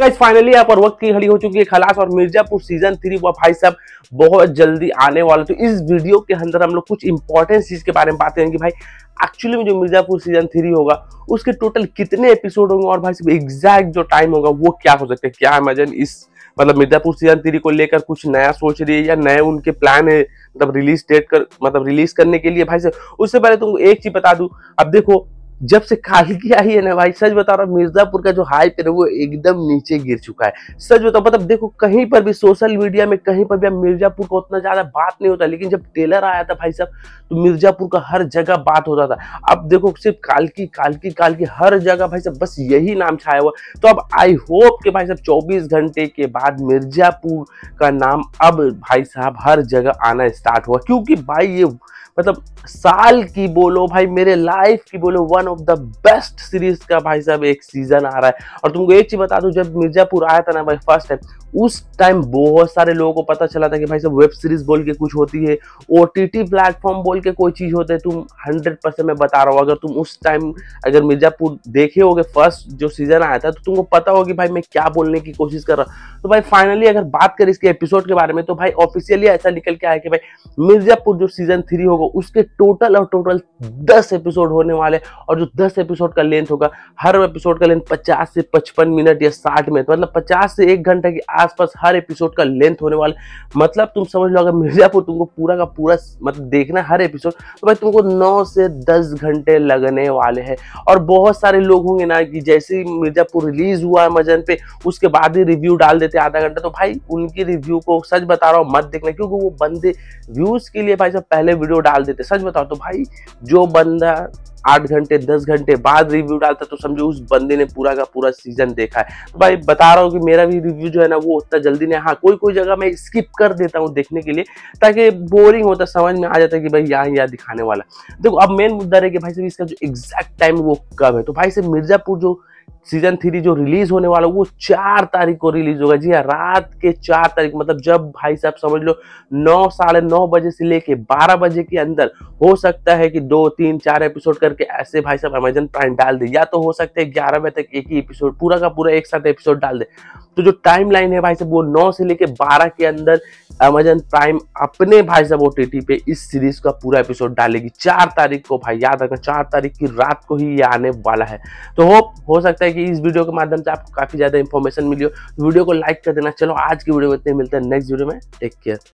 guys तो finally यहाँ पर वक्त की घड़ी हो चुकी है खलास और मिर्जापुर सीजन थ्री व भाई साहब बहुत जल्दी आने वाले तो इस वीडियो के अंदर हम लोग कुछ इंपॉर्टेंट चीज के बारे में बात करेंगे भाई एक्चुअली में जो मिर्जापुर सीजन थ्री होगा उसके टोटल कितने एपिसोड होंगे और भाई साहब एग्जैक्ट जो टाइम होगा वो क्या हो सकता है क्या इमेजन इस मतलब मिर्जापुर सीजन थ्री को लेकर कुछ नया सोच रही है या नए उनके प्लान है मतलब रिलीज डेट कर मतलब रिलीज करने के लिए भाई साहब उससे पहले तुमको एक चीज बता दू अब देखो जब से खालकी आई है ना भाई सच बता रहा हूँ मिर्जापुर का जो हाइप है वो एकदम नीचे गिर चुका है सच बताओ मतलब देखो कहीं पर भी सोशल मीडिया में कहीं पर भी मिर्जापुर का उतना ज़्यादा बात नहीं होता लेकिन जब टेलर आया था भाई साहब तो मिर्जापुर का हर जगह बात होता था अब देखो सिर्फ कालकी कालकी कालकी हर जगह भाई साहब बस यही नाम छाया हुआ तो अब आई होप के भाई साहब चौबीस घंटे के बाद मिर्जापुर का नाम अब भाई साहब हर जगह आना स्टार्ट हुआ क्योंकि भाई ये मतलब साल की बोलो भाई मेरे लाइफ की बोलो one of the best series का भाई साहब एक सीजन आ रहा है और तुमको एक चीज बता दू जब मिर्जापुर आया था ना भाई फर्स्ट टाइम उस टाइम बहुत सारे लोगों को पता चला था कि भाई साहब वेब सीरीज बोल के कुछ होती है ओ प्लेटफॉर्म बोल के कोई चीज होते है तुम हंड्रेड परसेंट मैं बता रहा हूँ अगर तुम उस टाइम अगर मिर्जापुर देखे हो फर्स्ट जो सीजन आया था तो तुमको पता होगी भाई मैं क्या बोलने की कोशिश कर रहा हूँ तो भाई फाइनली अगर बात करें इसके एपिसोड के बारे में तो भाई ऑफिशियली ऐसा निकल के आया कि भाई मिर्जापुर जो सीजन थ्री होगा उसके टोटल और टोटल दस एपिसोड होने वाले और जो दस एपिसोड का लेंथ होगा हर एपिसोड का लेंथ पचास से पचपन मिनट या साठ मिनट मतलब पचास से एक घंटे के आसपास हर एपिसोड का लेंथ होने वाला मतलब तुम समझ लो अगर मिर्जापुर तुमको पूरा का पूरा मतलब देखना हर एपिसोड तो भाई तुमको नौ से दस घंटे लगने वाले हैं और बहुत सारे लोग होंगे ना कि जैसे ही मिर्जापुर रिलीज हुआ अमेजन पे उसके बाद ही रिव्यू डाल देते आधा घंटा तो भाई उनकी रिव्यू को सच बता रहा हूँ मत देखना क्योंकि वो बंदे व्यूज के लिए भाई साहब पहले वीडियो डाल देते सच बताओ तो भाई जो बंदा आठ घंटे दस घंटे बाद रिव्यू डालता तो समझो उस बंदे ने पूरा का पूरा सीजन देखा है तो भाई बता रहा हूँ कि मेरा भी रिव्यू जो है ना वो उतना जल्दी नहीं हाँ कोई कोई जगह मैं स्किप कर देता हूँ देखने के लिए ताकि बोरिंग होता समझ में आ जाता है कि भाई यहाँ यहाँ दिखाने वाला देखो अब मेन मुद्दा है कि भाई साहब इसका जो एग्जैक्ट टाइम वो कब है तो भाई से मिर्जापुर जो सीजन थ्री जो रिलीज होने वाला वो चार तारीख को रिलीज होगा जी हाँ रात के चार तारीख मतलब जब भाई साहब समझ लो नौ साढ़े नौ बजे से लेके बारह बजे के अंदर हो सकता है कि दो तीन चार एपिसोड करके ऐसे भाई साहब अमेजन प्राइम डाल दे या तो हो सकता है ग्यारह बजे तक एक ही एपिसोड पूरा का पूरा एक साथ एपिसोड डाल दे तो जो टाइम लाइन है भाई साहब वो नौ से लेके बारह के अंदर अमेजन प्राइम अपने भाई साहब ओ पे इस सीरीज का पूरा एपिसोड डालेगी चार तारीख को भाई याद रखना चार तारीख की रात को ही ये आने वाला है तो होप हो सकता है है कि इस वीडियो के माध्यम से आपको काफ़ी ज़्यादा इन्फॉर्मेशन मिली हो वीडियो को लाइक कर देना चलो आज की वीडियो में इतने मिलते हैं नेक्स्ट वीडियो में टेक केयर